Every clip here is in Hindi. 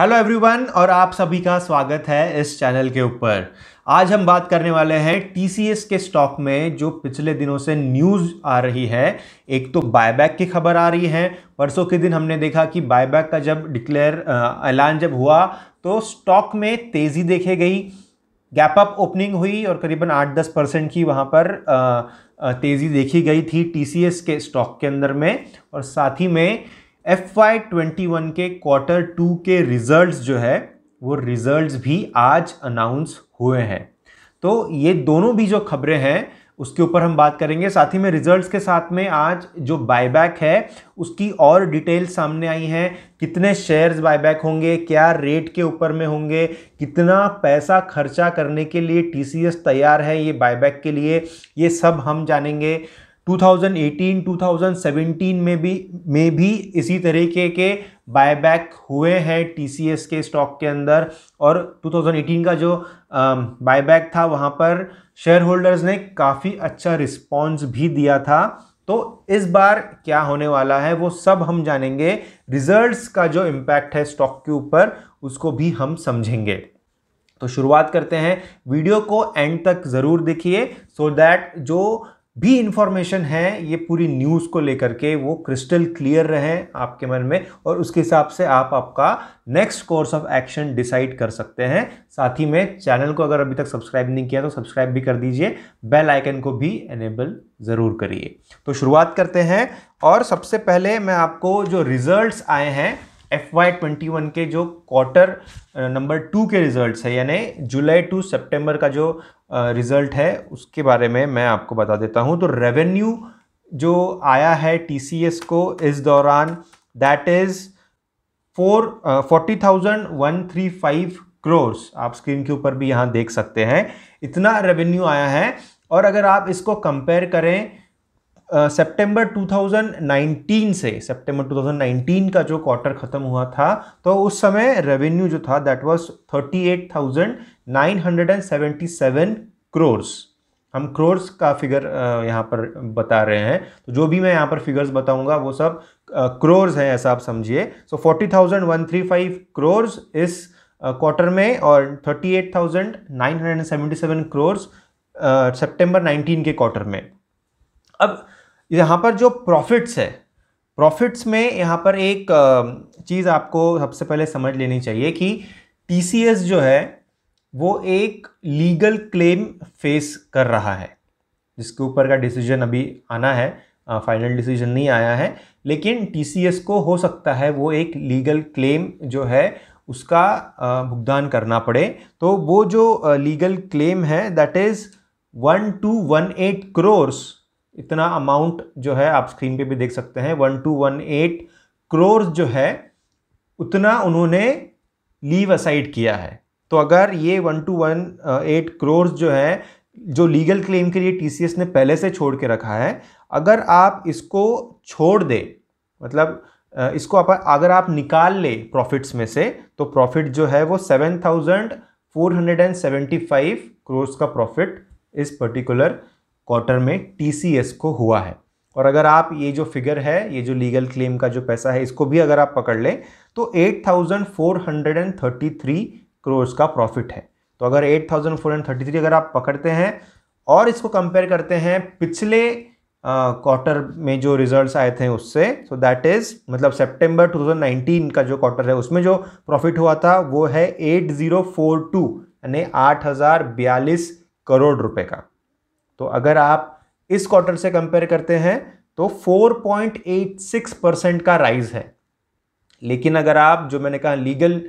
हेलो एवरीवन और आप सभी का स्वागत है इस चैनल के ऊपर आज हम बात करने वाले हैं टीसीएस के स्टॉक में जो पिछले दिनों से न्यूज़ आ रही है एक तो बायबैक की खबर आ रही है परसों के दिन हमने देखा कि बायबैक का जब डिक्लेयर ऐलान जब हुआ तो स्टॉक में तेज़ी देखी गई गैप अप ओपनिंग हुई और करीबन आठ दस परसेंट की वहाँ पर तेज़ी देखी गई थी टी के स्टॉक के अंदर में और साथ ही में एफ वाई ट्वेंटी वन के क्वार्टर टू के रिजल्ट्स जो है वो रिजल्ट्स भी आज अनाउंस हुए हैं तो ये दोनों भी जो खबरें हैं उसके ऊपर हम बात करेंगे साथ ही में रिजल्ट्स के साथ में आज जो बायबैक है उसकी और डिटेल सामने आई हैं कितने शेयर्स बायबैक होंगे क्या रेट के ऊपर में होंगे कितना पैसा खर्चा करने के लिए टीसीएस तैयार है ये बायबैक के लिए ये सब हम जानेंगे 2018 2017 में भी में भी इसी तरीके के बायबैक हुए हैं टीसीएस के स्टॉक के अंदर और 2018 का जो बायबैक था वहाँ पर शेयर होल्डर्स ने काफ़ी अच्छा रिस्पॉन्स भी दिया था तो इस बार क्या होने वाला है वो सब हम जानेंगे रिजल्ट्स का जो इम्पैक्ट है स्टॉक के ऊपर उसको भी हम समझेंगे तो शुरुआत करते हैं वीडियो को एंड तक ज़रूर देखिए सो दैट जो भी इंफॉर्मेशन है ये पूरी न्यूज़ को लेकर के वो क्रिस्टल क्लियर रहे आपके मन में और उसके हिसाब से आप आपका next course of action decide कर सकते हैं साथ ही में चैनल को अगर अभी तक सब्सक्राइब नहीं किया तो सब्सक्राइब भी कर दीजिए बेल आइकन को भी एनेबल ज़रूर करिए तो शुरुआत करते हैं और सबसे पहले मैं आपको जो रिजल्ट आए हैं एफ वाई ट्वेंटी वन के जो क्वार्टर नंबर टू के रिजल्ट्स है यानी जुलाई टू सितंबर का जो रिज़ल्ट है उसके बारे में मैं आपको बता देता हूँ तो रेवेन्यू जो आया है टी को इस दौरान that is four forty thousand one three five crores आप स्क्रीन के ऊपर भी यहाँ देख सकते हैं इतना रेवेन्यू आया है और अगर आप इसको कंपेयर करें सितंबर uh, 2019 से सितंबर 2019 का जो क्वार्टर ख़त्म हुआ था तो उस समय रेवेन्यू जो था दैट वाज 38,977 क्रोर्स हम क्रोर्स का फिगर यहाँ पर बता रहे हैं तो जो भी मैं यहाँ पर फिगर्स बताऊंगा वो सब क्रोर्स हैं ऐसा आप समझिए so forty thousand one three five crores इस क्वार्टर में और thirty eight thousand nine hundred seventy seven crores सितंबर नाइनटीन के क्वार्टर में अब यहाँ पर जो प्रॉफिट्स है प्रॉफिट्स में यहाँ पर एक चीज़ आपको सबसे पहले समझ लेनी चाहिए कि टी जो है वो एक लीगल क्लेम फेस कर रहा है जिसके ऊपर का डिसीजन अभी आना है फाइनल डिसीजन नहीं आया है लेकिन टी को हो सकता है वो एक लीगल क्लेम जो है उसका भुगतान करना पड़े तो वो जो लीगल क्लेम है that is one two one eight crores इतना अमाउंट जो है आप स्क्रीन पे भी देख सकते हैं one two one eight crores जो है उतना उन्होंने लीव असाइड किया है तो अगर ये one two one eight crores जो है जो लीगल क्लेम के लिए टी ने पहले से छोड़ के रखा है अगर आप इसको छोड़ दे मतलब इसको आप अगर आप निकाल ले प्रॉफिट्स में से तो प्रॉफिट जो है वो seven thousand four hundred and seventy five crores का प्रॉफिट इस पर्टिकुलर क्वार्टर में टीसीएस को हुआ है और अगर आप ये जो फिगर है ये जो लीगल क्लेम का जो पैसा है इसको भी अगर आप पकड़ लें तो 8,433 करोड़ का प्रॉफिट है तो अगर 8,433 अगर आप पकड़ते हैं और इसको कंपेयर करते हैं पिछले क्वार्टर uh, में जो रिजल्ट्स आए थे उससे सो दैट इज़ मतलब सितंबर 2019 का जो क्वार्टर है उसमें जो प्रॉफिट हुआ था वो है 8042 यानी आठ करोड़ रुपए का तो अगर आप इस क्वार्टर से कंपेयर करते हैं तो 4.86 परसेंट का राइज है लेकिन अगर आप जो मैंने कहा लीगल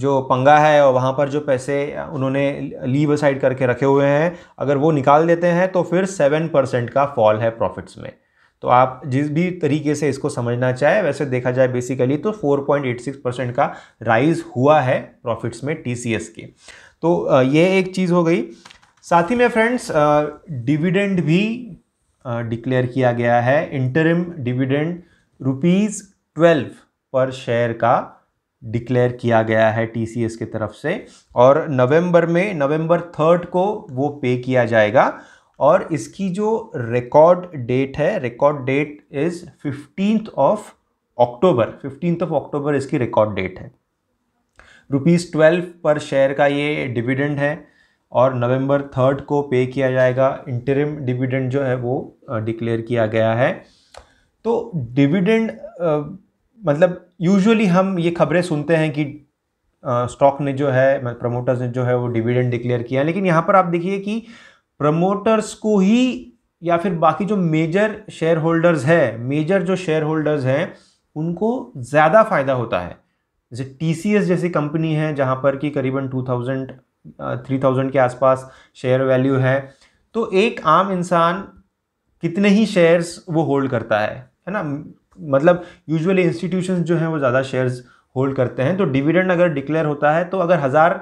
जो पंगा है और वहाँ पर जो पैसे उन्होंने लीव असाइड करके रखे हुए हैं अगर वो निकाल देते हैं तो फिर सेवन परसेंट का फॉल है प्रॉफिट्स में तो आप जिस भी तरीके से इसको समझना चाहे वैसे देखा जाए बेसिकली तो 4.86 परसेंट का राइज हुआ है प्रॉफिट्स में टी के तो ये एक चीज़ हो गई साथ ही में फ्रेंड्स डिविडेंड uh, भी डिक्लेयर uh, किया गया है interim dividend rupees twelve per share का डिक्लेयर किया गया है टीसीएस की तरफ से और नवंबर में नवंबर थर्ड को वो पे किया जाएगा और इसकी जो रिकॉर्ड डेट है record date is fifteenth of October fifteenth of October इसकी रिकॉर्ड डेट है रुपीज़ ट्वेल्व पर शेयर का ये डिविडेंड है और नवंबर थर्ड को पे किया जाएगा इंटरिम डिविडेंड जो है वो डिक्लेयर किया गया है तो डिविडेंड मतलब यूजुअली हम ये खबरें सुनते हैं कि स्टॉक ने जो है मतलब प्रमोटर्स ने जो है वो डिविडेंड डिक्लेयर किया लेकिन यहाँ पर आप देखिए कि प्रमोटर्स को ही या फिर बाकी जो मेजर शेयर होल्डर्स है मेजर जो शेयर होल्डर्स हैं उनको ज़्यादा फ़ायदा होता है जैसे टी जैसी कंपनी है जहाँ पर कि करीबन 2000 थ्री थाउजेंड के आसपास शेयर वैल्यू है तो एक आम इंसान कितने ही शेयर्स वो होल्ड करता है है ना मतलब यूजुअली इंस्टीट्यूशन जो हैं वो ज़्यादा शेयर्स होल्ड करते हैं तो डिविडेंड अगर डिक्लेयर होता है तो अगर हज़ार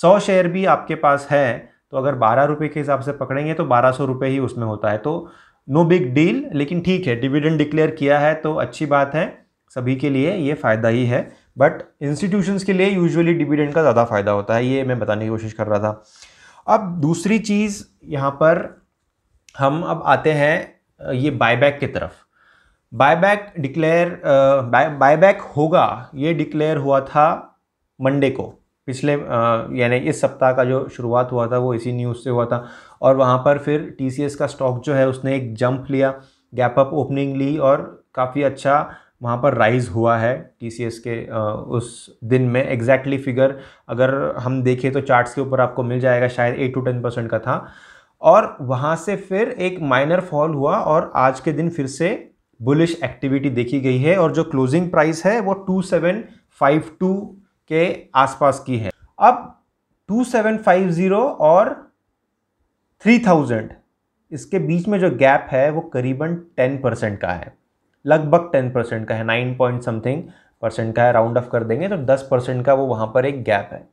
सौ शेयर भी आपके पास है तो अगर बारह रुपये के हिसाब से पकड़ेंगे तो बारह सौ रुपये ही उसमें होता है तो नो बिग डील लेकिन ठीक है डिविडेंड डिक्लेयर किया है तो अच्छी बात है सभी के लिए ये फ़ायदा ही है बट इंस्टीट्यूशंस के लिए यूजुअली डिविडेंड का ज़्यादा फ़ायदा होता है ये मैं बताने की कोशिश कर रहा था अब दूसरी चीज़ यहाँ पर हम अब आते हैं ये बायबैक की तरफ बायबैक डिक्लेयर बायबैक होगा ये डिक्लेयर हुआ था मंडे को पिछले यानी इस सप्ताह का जो शुरुआत हुआ था वो इसी न्यूज़ से हुआ था और वहाँ पर फिर टी का स्टॉक जो है उसने एक जंप लिया गैप अप ओपनिंग ली और काफ़ी अच्छा वहाँ पर राइज़ हुआ है टी के उस दिन में एग्जैक्टली फिगर अगर हम देखें तो चार्ट्स के ऊपर आपको मिल जाएगा शायद एट टू टेन परसेंट का था और वहाँ से फिर एक माइनर फॉल हुआ और आज के दिन फिर से बुलिश एक्टिविटी देखी गई है और जो क्लोजिंग प्राइस है वो टू सेवन फाइव टू के आसपास की है अब टू सेवन फाइव ज़ीरो और थ्री थाउजेंड इसके बीच में जो गैप है वो करीबन टेन परसेंट का है लगभग टेन परसेंट का है नाइन पॉइंट समथिंग परसेंट का है राउंड ऑफ कर देंगे तो दस परसेंट का वो वहाँ पर एक गैप है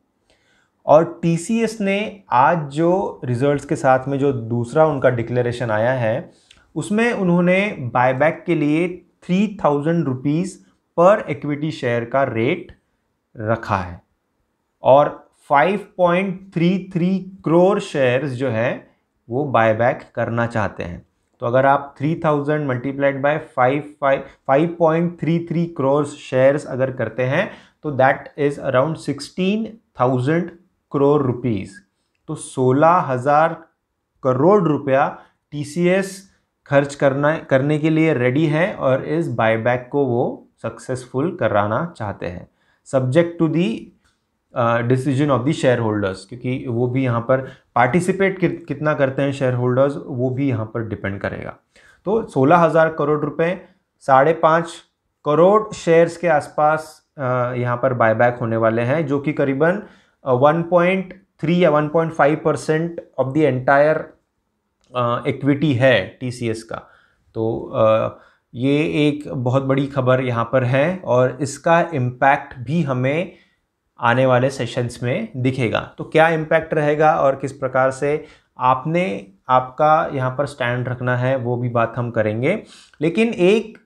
और टी ने आज जो रिजल्ट्स के साथ में जो दूसरा उनका डिक्लेरेशन आया है उसमें उन्होंने बायबैक के लिए three thousand rupees per equity share का रेट रखा है और 5.33 करोड़ शेयर्स जो है वो बायबैक करना चाहते हैं तो अगर आप three thousand multiplied by five five five point three three shares अगर करते हैं तो that is around sixteen thousand crore rupees तो सोलह हज़ार करोड़ रुपया टी खर्च करना करने के लिए रेडी है और इस बायबैक को वो सक्सेसफुल कराना चाहते हैं subject to the decision of the share holders क्योंकि वो भी यहाँ पर पार्टिसिपेट कितना करते हैं शेयर होल्डर्स वो भी यहाँ पर डिपेंड करेगा तो सोलह हज़ार करोड़ रुपए साढ़े पाँच करोड़ शेयर्स के आसपास यहाँ पर बायबैक होने वाले हैं जो कि करीबन वन पॉइंट थ्री या one point five percent of the entire equity है एस का तो ये एक बहुत बड़ी खबर यहाँ पर है और इसका इम्पैक्ट भी हमें आने वाले सेशंस में दिखेगा तो क्या इम्पैक्ट रहेगा और किस प्रकार से आपने आपका यहाँ पर स्टैंड रखना है वो भी बात हम करेंगे लेकिन एक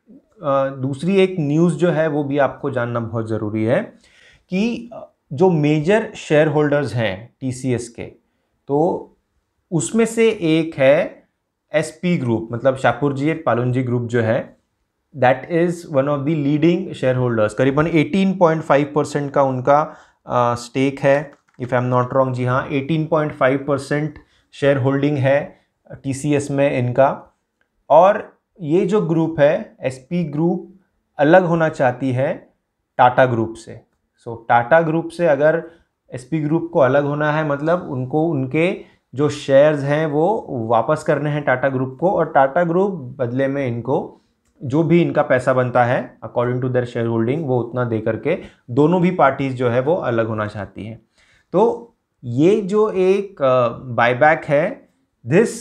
दूसरी एक न्यूज़ जो है वो भी आपको जानना बहुत ज़रूरी है कि जो मेजर शेयर होल्डर्स हैं टी के तो उसमें से एक है एसपी ग्रुप मतलब शाहपुर जी पालुन जी ग्रुप जो है that is one of the leading share holders करीबन 18.5 परसेंट का उनका स्टेक uh, है if I am not wrong जी हाँ 18.5 परसेंट शेयर होल्डिंग है टी में इनका और ये जो ग्रुप है एस ग्रुप अलग होना चाहती है टाटा ग्रुप से सो so, टाटा ग्रुप से अगर एस ग्रुप को अलग होना है मतलब उनको उनके जो शेयर्स हैं वो वापस करने हैं टाटा ग्रुप को और टाटा ग्रुप बदले में इनको जो भी इनका पैसा बनता है according to their share holding वो उतना दे करके दोनों भी पार्टीज जो है वो अलग होना चाहती हैं तो ये जो एक बायबैक है this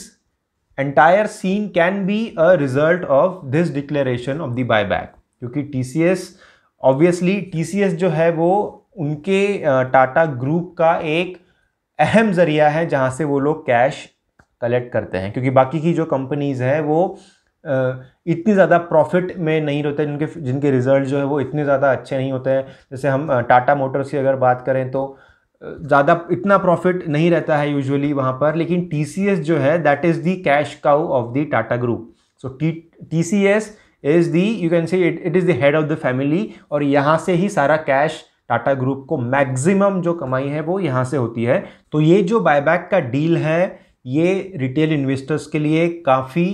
entire scene can be a result of this declaration of the buyback क्योंकि T C S obviously T C S जो है वो उनके टाटा ग्रुप का एक अहम ज़रिया है जहाँ से वो लोग कैश कलेक्ट करते हैं क्योंकि बाकी की जो कंपनीज़ हैं वो इतनी ज़्यादा प्रॉफिट में नहीं रहते जिनके जिनके रिज़ल्ट जो है वो इतने ज़्यादा अच्छे नहीं होते हैं जैसे हम टाटा मोटर्स की अगर बात करें तो ज़्यादा इतना प्रॉफिट नहीं रहता है यूजुअली वहाँ पर लेकिन टी जो है that is the cash cow of the Tata group so T T C S is the you can see it it is the head of the family और यहाँ से ही सारा कैश टाटा ग्रुप को मैक्सिमम जो कमाई है वो यहाँ से होती है तो ये जो बायबैक का डील है ये रिटेल इन्वेस्टर्स के लिए काफ़ी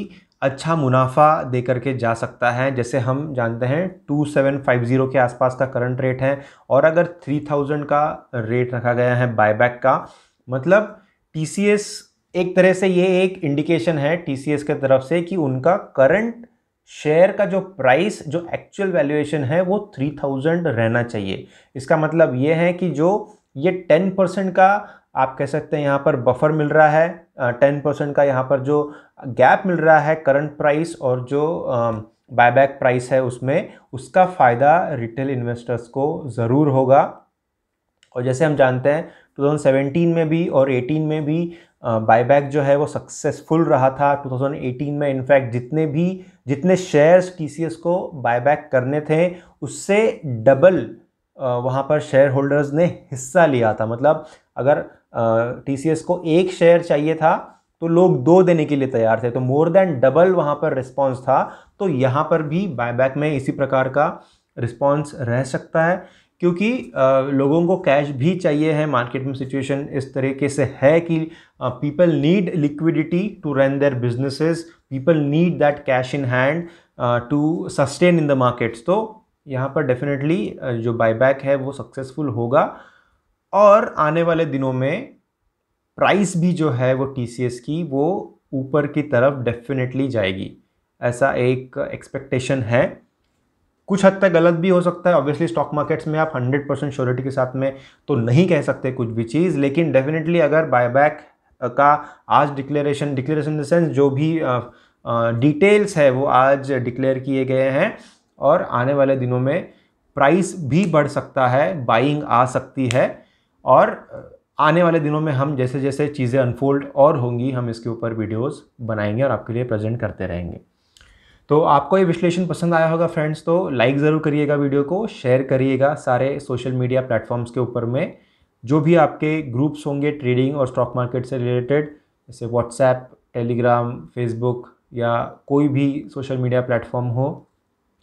अच्छा मुनाफा दे करके जा सकता है जैसे हम जानते हैं 2750 के आसपास का करंट रेट है और अगर 3000 का रेट रखा गया है बायबैक का मतलब टी एक तरह से ये एक इंडिकेशन है टी के तरफ से कि उनका करंट शेयर का जो प्राइस जो एक्चुअल वैल्यूएशन है वो 3000 रहना चाहिए इसका मतलब ये है कि जो ये 10 परसेंट का आप कह सकते हैं यहाँ पर बफर मिल रहा है टेन परसेंट का यहाँ पर जो गैप मिल रहा है करंट प्राइस और जो बायबैक प्राइस है उसमें उसका फ़ायदा रिटेल इन्वेस्टर्स को ज़रूर होगा और जैसे हम जानते हैं 2017 में भी और 18 में भी बायबैक जो है वो सक्सेसफुल रहा था 2018 में इनफैक्ट जितने भी जितने शेयर्स टी को बायबैक करने थे उससे डबल वहाँ पर शेयर होल्डर्स ने हिस्सा लिया था मतलब अगर टी को एक शेयर चाहिए था तो लोग दो देने के लिए तैयार थे तो मोर देन डबल वहाँ पर रिस्पॉन्स था तो यहाँ पर भी बायबैक में इसी प्रकार का रिस्पॉन्स रह सकता है क्योंकि लोगों को कैश भी चाहिए है मार्केट में सिचुएशन इस तरीके से है कि people need liquidity to run their businesses people need that cash in hand to sustain in the markets तो यहाँ पर डेफिनेटली जो बायबैक है वो सक्सेसफुल होगा और आने वाले दिनों में प्राइस भी जो है वो टी की वो ऊपर की तरफ डेफिनेटली जाएगी ऐसा एक एक्सपेक्टेशन है कुछ हद तक गलत भी हो सकता है ऑब्वियसली स्टॉक मार्केट्स में आप 100 परसेंट श्योरिटी के साथ में तो नहीं कह सकते कुछ भी चीज़ लेकिन डेफिनेटली अगर बायबैक का आज declaration declaration in the sense जो भी डिटेल्स है वो आज डिक्लेयर किए गए हैं और आने वाले दिनों में प्राइस भी बढ़ सकता है बाइंग आ सकती है और आने वाले दिनों में हम जैसे जैसे चीज़ें अनफोल्ड और होंगी हम इसके ऊपर वीडियोस बनाएंगे और आपके लिए प्रेजेंट करते रहेंगे तो आपको ये विश्लेषण पसंद आया होगा फ्रेंड्स तो लाइक ज़रूर करिएगा वीडियो को शेयर करिएगा सारे सोशल मीडिया प्लेटफॉर्म्स के ऊपर में जो भी आपके ग्रुप्स होंगे ट्रेडिंग और स्टॉक मार्केट से रिलेटेड जैसे व्हाट्सएप टेलीग्राम फेसबुक या कोई भी सोशल मीडिया प्लेटफॉर्म हो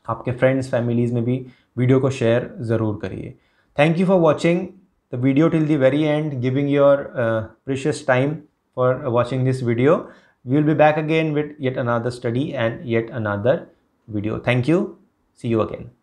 आपके फ्रेंड्स फैमिलीज़ में भी वीडियो को शेयर ज़रूर करिए thank you for watching the video till the very end giving your uh, precious time for watching this video we will be back again with yet another study and yet another video thank you see you again